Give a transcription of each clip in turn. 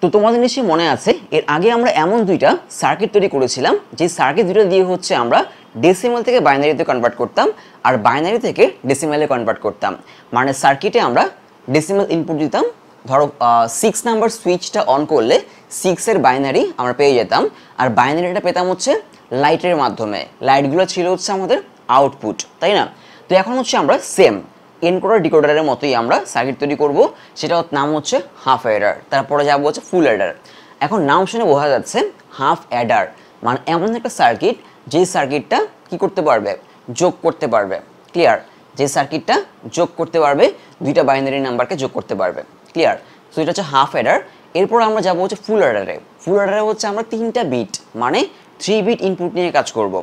তো তোমাদের নিশ্চয়ই মনে আছে এর আগে আমরা এমন দুইটা সার্কিট তৈরি করেছিলাম যে সার্কিট দুটো দিয়ে হচ্ছে আমরা ডেসিমাল থেকে বাইনারিতে কনভার্ট করতাম আর বাইনারি থেকে ডেসিমালে কনভার্ট করতাম মানে সার্কিটে আমরা ডেসিমাল ইনপুট দিতাম ধরো সিক্স নাম্বার সুইচটা অন করলে সিক্সের বাইনারি আমরা পেয়ে যেতাম আর বাইনারিটা পেতাম হচ্ছে লাইটের মাধ্যমে লাইটগুলো ছিল হচ্ছে আমাদের আউটপুট তাই না তো এখন হচ্ছে আমরা সেম এনকোডার ডিকোডারের মতোই আমরা সার্কিট তৈরি করব সেটার নাম হচ্ছে হাফ অ্যাডার তারপরে যাবো হচ্ছে ফুল অ্যাডার এখন নাম শুনে বোঝা যাচ্ছে হাফ অ্যাডার মানে এমন একটা সার্কিট যে সার্কিটটা কি করতে পারবে যোগ করতে পারবে ক্লিয়ার যে সার্কিটটা যোগ করতে পারবে দুইটা বাইনারি নাম্বারকে যোগ করতে পারবে ক্লিয়ার সো এটা হচ্ছে হাফ অ্যাডার এরপর আমরা যাবো হচ্ছে ফুল অ্যাডারে ফুল অ্যাডারে হচ্ছে আমরা তিনটা বিট মানে থ্রি বিট ইনপুট নিয়ে কাজ করব।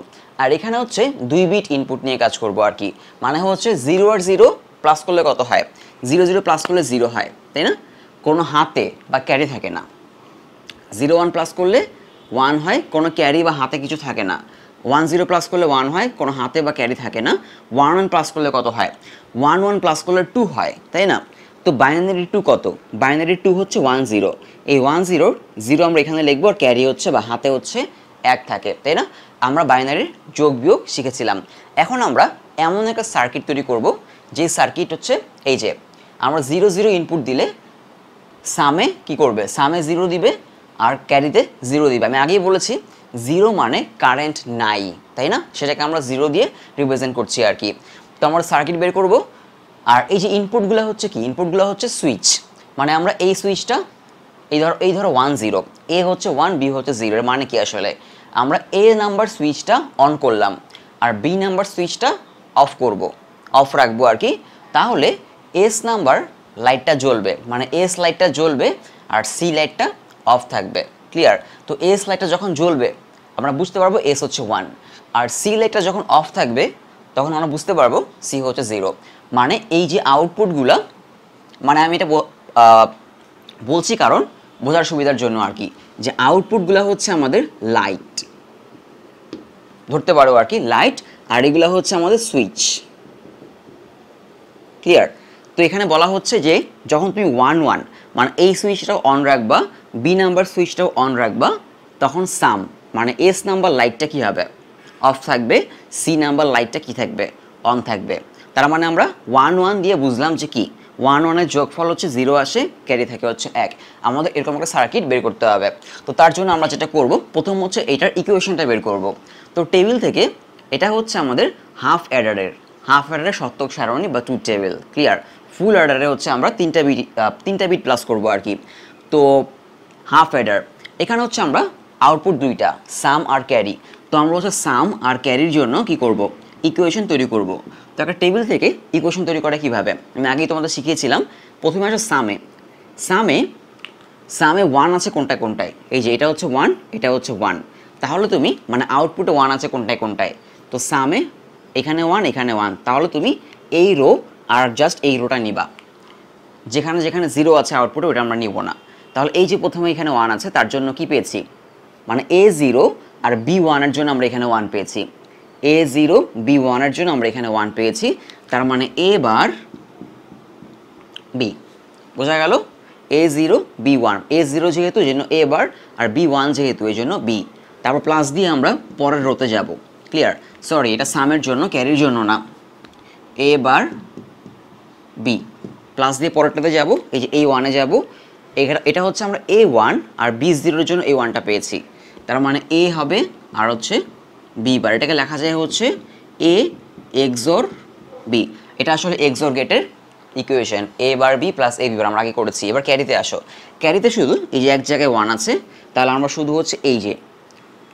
আর এখানে হচ্ছে দুই বিট ইনপুট নিয়ে কাজ করব আর কি মানে হচ্ছে জিরো আর জিরো প্লাস করলে কত হয় জিরো জিরো প্লাস করলে জিরো হয় তাই না কোনো হাতে বা ক্যারি থাকে না জিরো ওয়ান প্লাস করলে ওয়ান হয় কোনো ক্যারি বা হাতে কিছু থাকে না ওয়ান জিরো প্লাস করলে ওয়ান হয় কোনো হাতে বা ক্যারি থাকে না ওয়ান ওয়ান প্লাস করলে কত হয় ওয়ান ওয়ান প্লাস করলে টু হয় তাই না তো বাইনারি টু কত বাইনারি টু হচ্ছে ওয়ান জিরো এই ওয়ান জিরোর জিরো আমরা এখানে লিখবো আর ক্যারি হচ্ছে বা হাতে হচ্ছে এক থাকে তাই না আমরা বাইনারির যোগ বিয়োগ শিখেছিলাম এখন আমরা এমন একটা সার্কিট তৈরি করব যে সার্কিট হচ্ছে এই যে আমরা জিরো জিরো ইনপুট দিলে সামে কি করবে সামে জিরো দিবে আর ক্যারিতে জিরো দিবে আমি আগেই বলেছি জিরো মানে কারেন্ট নাই তাই না সেটাকে আমরা জিরো দিয়ে রিপ্রেজেন্ট করছি আর কি তো আমরা সার্কিট বের করব আর এই যে ইনপুটগুলো হচ্ছে কি ইনপুটগুলো হচ্ছে সুইচ মানে আমরা এই সুইচটা এই ধরো এই ধরো ওয়ান জিরো এ হচ্ছে ওয়ান বি হচ্ছে জিরো এর মানে কি আসলে আমরা এ নাম্বার সুইচটা অন করলাম আর বি নাম্বার সুইচটা অফ করব অফ রাখবো আর কি তাহলে এস নাম্বার লাইটটা জ্বলবে মানে এস লাইটটা জ্বলবে আর সি লাইটটা অফ থাকবে ক্লিয়ার তো এস লাইটটা যখন জ্বলবে আমরা বুঝতে পারবো এস হচ্ছে ওয়ান আর সি লাইটটা যখন অফ থাকবে তখন আমরা বুঝতে পারবো সি হচ্ছে জিরো মানে এই যে আউটপুটগুলো মানে আমি এটা বলছি কারণ বোঝার সুবিধার জন্য আর কি যে আউটপুটগুলো হচ্ছে আমাদের লাইট ধরতে পারো আর কি লাইট আর এগুলো হচ্ছে আমাদের সুইচ ক্লিয়ার তো এখানে বলা হচ্ছে যে যখন তুমি ওয়ান ওয়ান মানে এই সুইচটাও অন রাখবা বি নাম্বার সুইচটাও অন রাখবা তখন সাম মানে এস নাম্বার লাইটটা কি হবে অফ থাকবে সি নাম্বার লাইটটা কি থাকবে অন থাকবে তার মানে আমরা ওয়ান ওয়ান দিয়ে বুঝলাম যে কি ওয়ান ওয়ানের যোগফল হচ্ছে জিরো আসে ক্যারি থাকে হচ্ছে এক আমাদের এরকম একটা সার্কিট বের করতে হবে তো তার জন্য আমরা যেটা করব প্রথম হচ্ছে এটার ইকুয়েশনটা বের করব তো টেবিল থেকে এটা হচ্ছে আমাদের হাফ অ্যাডারের হাফ অর্ডারে শতক সারণী বা টু টেবিল ক্লিয়ার ফুল অর্ডারে হচ্ছে আমরা তিনটা বিট তিনটা বিট প্লাস করব আর কি তো হাফ অ্যাডার এখানে হচ্ছে আমরা আউটপুট দুইটা সাম আর ক্যারি তো আমরা হচ্ছে সাম আর ক্যারির জন্য কি করব ইকুয়েশন তৈরি করব তো একটা টেবিল থেকে ইকুয়েশন তৈরি করা কীভাবে আমি আগেই তোমাদের শিখিয়েছিলাম প্রথমে আসে সামে সামে সামে ওয়ান আছে কোনটায় কোনটায় এই যে এটা হচ্ছে ওয়ান এটা হচ্ছে ওয়ান তাহলে তুমি মানে আউটপুটে ওয়ান আছে কোনটায় কোনটায় তো সামে এখানে ওয়ান এখানে ওয়ান তাহলে তুমি এই রো আর জাস্ট এই রোটা নিবা যেখানে যেখানে জিরো আছে আউটপুটে ওটা আমরা নিব না তাহলে এই যে প্রথমে এখানে ওয়ান আছে তার জন্য কি পেয়েছি মানে এ জিরো আর বি ওয়ানের জন্য আমরা এখানে ওয়ান পেয়েছি এ জিরো বি ওয়ানের জন্য আমরা এখানে ওয়ান পেয়েছি তার মানে এ বার বি বোঝা গেল A zero B one A zero যেহেতু এই জন্য এ বার আর বি ওয়ান যেহেতু এই জন্য বি তারপর প্লাস দিয়ে আমরা পরের রোতে যাবো ক্লিয়ার সরি এটা সামের জন্য ক্যারির জন্য না এ বার বি প্লাস দিয়ে পরেরটাতে যাবো এই যে এই ওয়ানে যাবো এটা হচ্ছে আমরা এ ওয়ান আর বি জিরোর জন্য এ ওয়ানটা পেয়েছি তার মানে এ হবে আর হচ্ছে বি বার এটাকে লেখা যায় হচ্ছে এ এক্সোর বি এটা আসলে এক্সর গেটের equation A bar B plus A B bar আমরা আগে করেছি এবার ক্যারিতে আসো ক্যারিতে শুধু এই যে এক জায়গায় ওয়ান আছে তাহলে আমরা শুধু হচ্ছে এই যে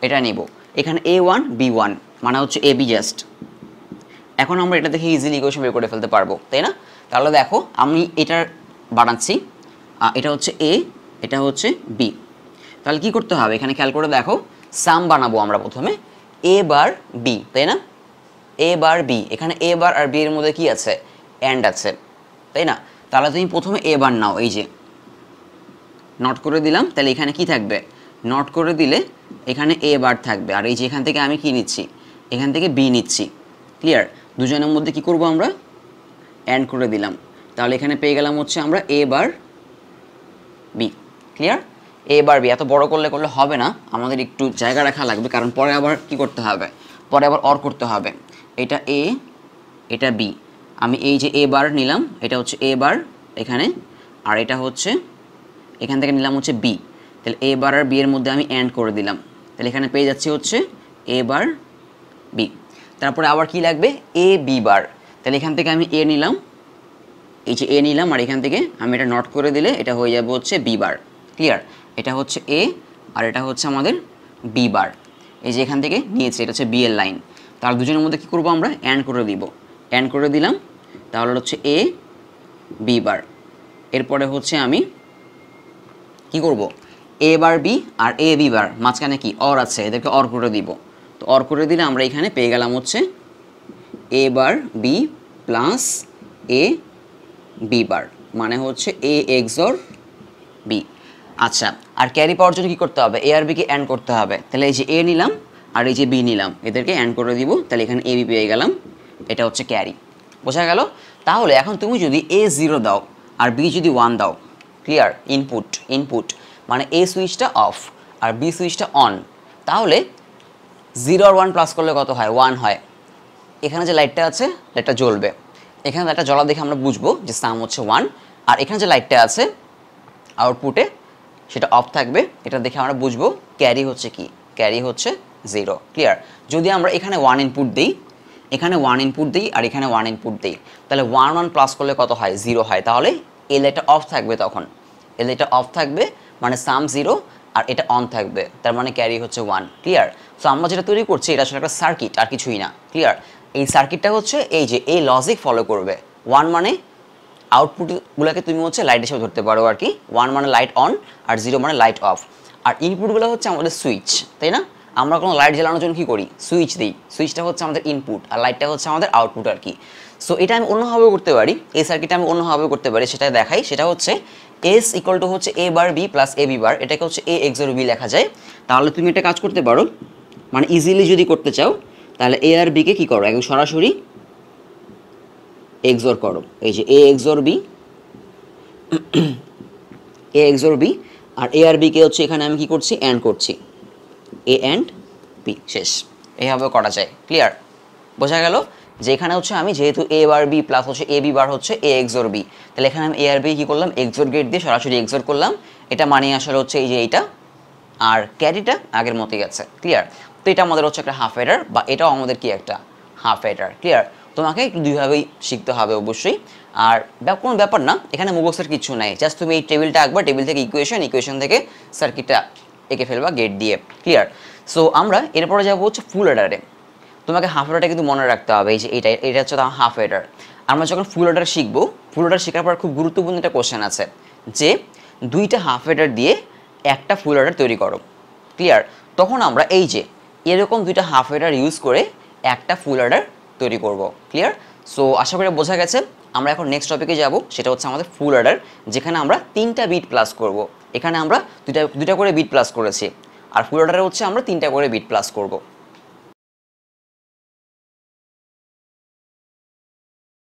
এটা নেব এখানে এ ওয়ান বি ওয়ান মানে হচ্ছে এ বি জাস্ট এখন আমরা এটা দেখে ইজিলি ইকুয়েশন বের করে ফেলতে পারবো তাই না তাহলে দেখো আমি এটার বানাচ্ছি এটা হচ্ছে এ এটা হচ্ছে বি তাহলে কি করতে হবে এখানে খেয়াল করে দেখো সাম বানাবো আমরা প্রথমে এ বার বি তাই না এ বার বি এখানে এ বার আর বি এর মধ্যে কি আছে অ্যান্ড আছে তাই না তাহলে তুমি প্রথমে এ বার নাও এই যে নট করে দিলাম তাহলে এখানে কি থাকবে নট করে দিলে এখানে এ বার থাকবে আর এই যে এখান থেকে আমি কি নিচ্ছি এখান থেকে বি নিচ্ছি ক্লিয়ার দুজনের মধ্যে কি করব আমরা অ্যান্ড করে দিলাম তাহলে এখানে পেয়ে গেলাম হচ্ছে আমরা A bar B clear A bar B এত বড় করলে করলে হবে না আমাদের একটু জায়গা রাখা লাগবে কারণ পরে আবার কি করতে হবে পরে আবার অর করতে হবে এটা এ এটা বি আমি এই যে এ বার নিলাম এটা হচ্ছে এ বার এখানে আর এটা হচ্ছে এখান থেকে নিলাম হচ্ছে বি তাহলে এ বার আর বি এর মধ্যে আমি অ্যান্ড করে দিলাম তাহলে এখানে পেয়ে যাচ্ছি হচ্ছে এ বার বি তারপরে আবার কি লাগবে এ বি বার তাহলে এখান থেকে আমি এ নিলাম এই যে এ নিলাম আর এখান থেকে আমি এটা নট করে দিলে এটা হয়ে যাবে হচ্ছে বি বার ক্লিয়ার এটা হচ্ছে এ আর এটা হচ্ছে আমাদের বি বার এই যে এখান থেকে নিয়েছে এটা হচ্ছে বি এর লাইন তার দুজনের মধ্যে কী করবো আমরা অ্যান্ড করে দিব অ্যান্ড করে দিলাম তাহলে হচ্ছে এ বি বার এরপরে হচ্ছে আমি কি করব এ বার বি আর এ বি বার মাঝখানে কি অর আছে এদেরকে অর করে দিব তো অর করে দিলে আমরা এখানে পেয়ে গেলাম হচ্ছে A bar B plus A B bar মানে হচ্ছে এ এক্স অর বি আচ্ছা আর ক্যারি পাওয়ার জন্য কী করতে হবে এ আর বিকে অ্যান্ড করতে হবে তাহলে এই যে এ নিলাম আর এই যে বি নিলাম এদেরকে অ্যান্ড করে দিব তাহলে এখানে এ বি পেয়ে গেলাম এটা হচ্ছে ক্যারি বোঝা গেল তাহলে এখন তুমি যদি এ জিরো দাও আর বি যদি ওয়ান দাও ক্লিয়ার ইনপুট ইনপুট মানে এ সুইচটা অফ আর বি সুইচটা অন তাহলে জিরো আর ওয়ান প্লাস করলে কত হয় ওয়ান হয় এখানে যে লাইটটা আছে লাইটটা জ্বলবে এখানে লাইটটা জ্বলা দেখে আমরা বুঝবো যে সাম হচ্ছে ওয়ান আর এখানে যে লাইটটা আছে আউটপুটে সেটা অফ থাকবে এটা দেখে আমরা বুঝবো ক্যারি হচ্ছে কি ক্যারি হচ্ছে জিরো ক্লিয়ার যদি আমরা এখানে ওয়ান ইনপুট দিই এখানে ওয়ান ইনপুট দিই আর এখানে ওয়ান ইনপুট দিই তাহলে ওয়ান ওয়ান প্লাস করলে কত হয় জিরো হয় তাহলে এ এটা অফ থাকবে তখন এ এটা অফ থাকবে মানে সাম জিরো আর এটা অন থাকবে তার মানে ক্যারি হচ্ছে ওয়ান ক্লিয়ার সো আমরা যেটা তৈরি করছি এটা আসলে একটা সার্কিট আর কিছুই না ক্লিয়ার এই সার্কিটটা হচ্ছে এই যে এই লজিক ফলো করবে ওয়ান মানে আউটপুটগুলোকে তুমি হচ্ছে লাইট হিসেবে ধরতে পারো আর কি ওয়ান মানে লাইট অন আর জিরো মানে লাইট অফ আর ইনপুটগুলো হচ্ছে আমাদের সুইচ তাই না আমরা কোনো লাইট জ্বালানোর জন্য কী করি সুইচ দিই সুইচটা হচ্ছে আমাদের ইনপুট আর লাইটটা হচ্ছে আমাদের আউটপুট আর কি সো এটা আমি অন্যভাবে করতে পারি এই সার্কিটটা আমি অন্যভাবে করতে পারি সেটা দেখাই সেটা হচ্ছে এস ইকুয়াল টু হচ্ছে A bar B plus A B bar এটাকে হচ্ছে এ এক্স আর বি লেখা যায় তাহলে তুমি এটা কাজ করতে পারো মানে ইজিলি যদি করতে চাও তাহলে এ আর বিকে কী করো একদম সরাসরি এক্সর করো এই যে A XOR B A XOR B আর এ আর বিকে হচ্ছে এখানে আমি কি করছি অ্যান্ড করছি এ অ্যান্ড বি শেষ এইভাবে করা যায় ক্লিয়ার বোঝা গেল যেখানে হচ্ছে আমি যেহেতু এ বার বি প্লাস হচ্ছে এ বি বার হচ্ছে এ এক্সোর বি তাহলে এখানে আমি এ আর বি কী করলাম এক্সোর গেট দিয়ে সরাসরি এক্সোর করলাম এটা মানিয়ে আসলে হচ্ছে এই যে এইটা আর ক্যারিটা আগের মতোই আছে ক্লিয়ার তো এটা আমাদের হচ্ছে একটা হাফ এডার বা এটাও আমাদের কি একটা হাফ এডার ক্লিয়ার তোমাকে একটু দুইভাবেই শিখতে হবে অবশ্যই আর কোনো ব্যাপার না এখানে মুগসের কিছু নাই জাস্ট তুমি এই টেবিলটা আঁকবা টেবিল থেকে ইকুয়েশন ইকুয়েশন থেকে সার্কিটটা এঁকে ফেলবা গেট দিয়ে ক্লিয়ার সো আমরা এরপরে যাবো হচ্ছে ফুল এডারে তোমাকে হাফ অর্ডারটা কিন্তু মনে রাখতে হবে এই যে এটা এটা হচ্ছে তোমার হাফ অর্ডার আমরা যখন ফুল অর্ডার শিখবো ফুল অর্ডার শেখার পর খুব গুরুত্বপূর্ণ একটা কোশ্চেন আছে যে দুইটা হাফ অর্ডার দিয়ে একটা ফুল অর্ডার তৈরি করো ক্লিয়ার তখন আমরা এই যে এরকম দুইটা হাফ অর্ডার ইউজ করে একটা ফুল অর্ডার তৈরি করব ক্লিয়ার সো আশা করি বোঝা গেছে আমরা এখন নেক্সট টপিকে যাব সেটা হচ্ছে আমাদের ফুল অর্ডার যেখানে আমরা তিনটা বিট প্লাস করব। এখানে আমরা দুইটা দুইটা করে বিট প্লাস করেছি আর ফুল অর্ডারে হচ্ছে আমরা তিনটা করে বিট প্লাস করবো